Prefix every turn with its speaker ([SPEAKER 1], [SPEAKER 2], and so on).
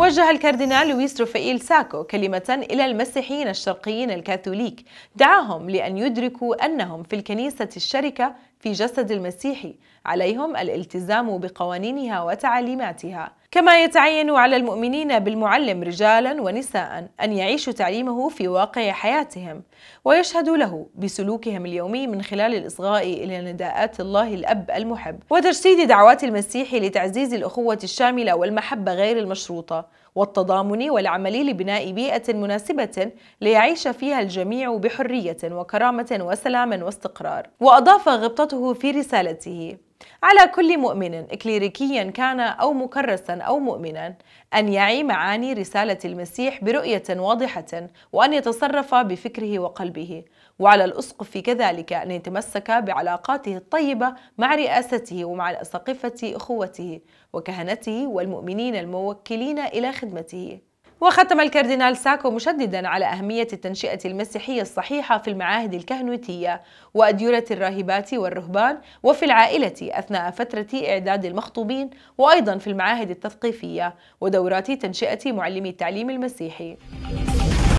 [SPEAKER 1] وجه الكاردينال لويس روفائيل ساكو كلمة إلى المسيحيين الشرقيين الكاثوليك دعاهم لأن يدركوا أنهم في الكنيسة الشركة في جسد المسيح عليهم الالتزام بقوانينها وتعليماتها كما يتعين على المؤمنين بالمعلم رجالا ونساء أن يعيشوا تعليمه في واقع حياتهم ويشهدوا له بسلوكهم اليومي من خلال الإصغاء إلى نداءات الله الأب المحب وتجسيد دعوات المسيح لتعزيز الأخوة الشاملة والمحبة غير المشروطة والتضامن والعمل لبناء بيئة مناسبة ليعيش فيها الجميع بحرية وكرامة وسلام واستقرار وأضاف غبطة خطته في رسالته على كل مؤمن إكليريكيا كان أو مكرسا أو مؤمنا أن يعي معاني رسالة المسيح برؤية واضحة وأن يتصرف بفكره وقلبه وعلى الأسقف كذلك أن يتمسك بعلاقاته الطيبة مع رئاسته ومع الأساقفة أخوته وكهنته والمؤمنين الموكلين إلى خدمته وختم الكاردينال ساكو مشددا على أهمية التنشئة المسيحية الصحيحة في المعاهد الكهنوتية وأديرة الراهبات والرهبان وفي العائلة أثناء فترة إعداد المخطوبين وأيضا في المعاهد التثقيفية ودورات تنشئة معلمي التعليم المسيحي